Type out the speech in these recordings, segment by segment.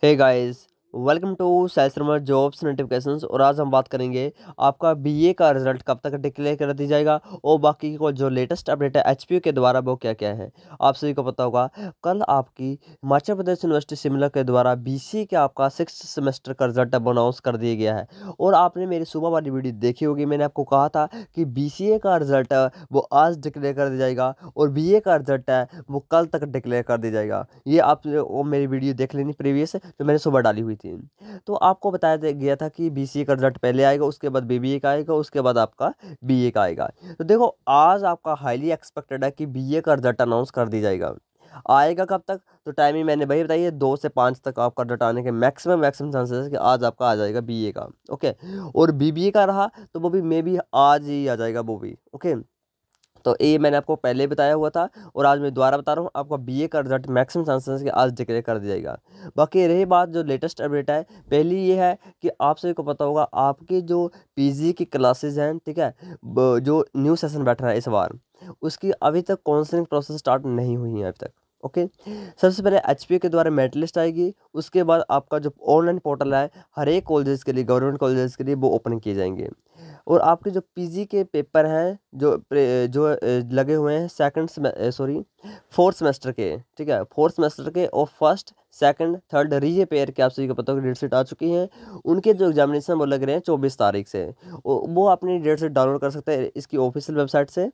Hey guys, welcome to साइसमर jobs notification और आज हम बात करेंगे आपका बीए का रिजल्ट कब तक डिक्लेयर कर दिया जाएगा और बाकी को जो लेटेस्ट अपडेट है एचपीयू के द्वारा वो क्या क्या है आप सभी को पता होगा कल आपकी हिमाचल प्रदेश यूनिवर्सिटी शिमला के द्वारा बीसी का आपका सिक्स सेमेस्टर का रिजल्ट अब अनाउंस कर दिया गया है और आपने मेरी सुबह वाली वीडियो देखी होगी मैंने आपको कहा था कि बी का रिजल्ट वो आज डिक्लेयर कर दिया जाएगा और बी का रिजल्ट है वो कल तक डिक्लेयर कर दिया जाएगा ये आप मेरी वीडियो देख लेनी प्रीवियस जो मैंने सुबह डाली हुई थी तो आपको बताया गया था कि बी का रिजल्ट पहले आएगा उसके बाद बी का आएगा उसके बाद आपका बी का आएगा तो देखो आज आपका हाईली एक्सपेक्टेड है कि बी का रिजल्ट अनाउंस कर दिया जाएगा आएगा कब तक तो टाइमिंग मैंने वही बताई है दो से पाँच तक आपका रिजल्ट आने के मैक्सिमम मैक्सिमम चांसेस है कि आज आपका आ जाएगा बीए का ओके और बीबीए का रहा तो वो भी मे बी आज ही आ जाएगा वो भी ओके तो ये मैंने आपको पहले बताया हुआ था और आज मैं दोबारा बता रहा हूँ आपका बीए का रिजल्ट मैक्सिमम चांसेस के आज डिक्लेयर कर दिया जाएगा बाकी रही बात जो लेटेस्ट अपडेट है पहली ये है कि आप सभी को पता होगा आपके जो पीजी की क्लासेज हैं ठीक है जो न्यू सेशन बैठ रहा है इस बार उसकी अभी तक काउंसलिंग प्रोसेस स्टार्ट नहीं हुई है अभी तक ओके सबसे पहले एच के द्वारा मेरिट लिस्ट आएगी उसके बाद आपका जो ऑनलाइन पोर्टल है हर एक कॉलेज के लिए गवर्नमेंट कॉलेज के लिए वो ओपन किए जाएंगे और आपके जो पी जी के पेपर हैं जो जो लगे हुए हैं सेकंड सॉरी फोर्थ सेमेस्टर के ठीक है फोर्थ सेमेस्टर के और first second third reappear के आप सभी को पता होगा डेट शीट आ चुकी है उनके जो एग्जामिनेशन वो लग रहे हैं चौबीस तारीख से वो अपनी डेट शीट डाउनलोड कर सकते हैं इसकी ऑफिशियल वेबसाइट से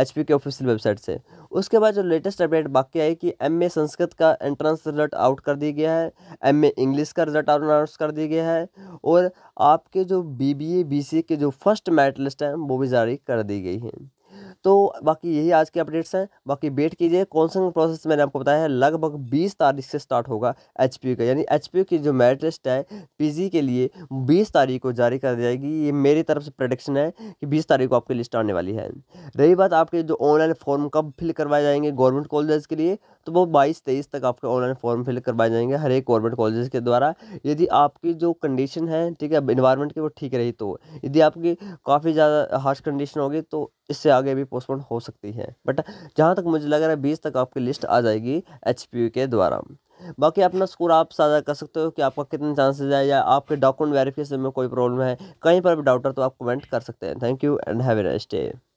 एच के ऑफिशियल वेबसाइट से उसके बाद जो लेटेस्ट अपडेट बाकी आई कि एम संस्कृत का एंट्रेंस रिजल्ट आउट कर दिया गया है एम इंग्लिश का रिजल्ट अनाउंस कर दिया गया है और आपके जो बी बी के जो फर्स्ट मेरिट लिस्ट हैं वो भी जारी कर दी गई है तो बाकी यही आज के अपडेट्स हैं बाकी वेट कीजिए कौन सा प्रोसेस मैंने आपको बताया है लगभग बीस तारीख से स्टार्ट होगा एच का यानी एच की जो मेरिट लिस्ट है पी के लिए बीस तारीख को जारी कर दी जाएगी ये मेरी तरफ से प्रडिक्शन है कि बीस तारीख को आपकी लिस्ट आने वाली है रही बात आपके जो ऑनलाइन फॉर्म कब फिल करवाए जाएंगे गवर्नमेंट कॉलेज के लिए तो वो बाईस तेईस तक आपके ऑनलाइन फॉर्म फिल करवाए जाएंगे हर एक गवर्नमेंट कॉलेज के द्वारा यदि आपकी जो कंडीशन है ठीक है इन्वायरमेंट की वो ठीक रही तो यदि आपकी काफ़ी ज़्यादा हार्श कंडीशन होगी तो इससे आगे भी पोस्टपोन हो सकती है बट जहाँ तक मुझे लग रहा है बीस तक आपकी लिस्ट आ जाएगी एच के द्वारा बाकी अपना स्कोर आप साझा कर सकते हो कि आपका कितने चांसेस है या आपके डॉक्यूमेंट वेरिफिकेशन में कोई प्रॉब्लम है कहीं पर भी डाउट है तो आप कमेंट कर सकते हैं thank you and have a nice day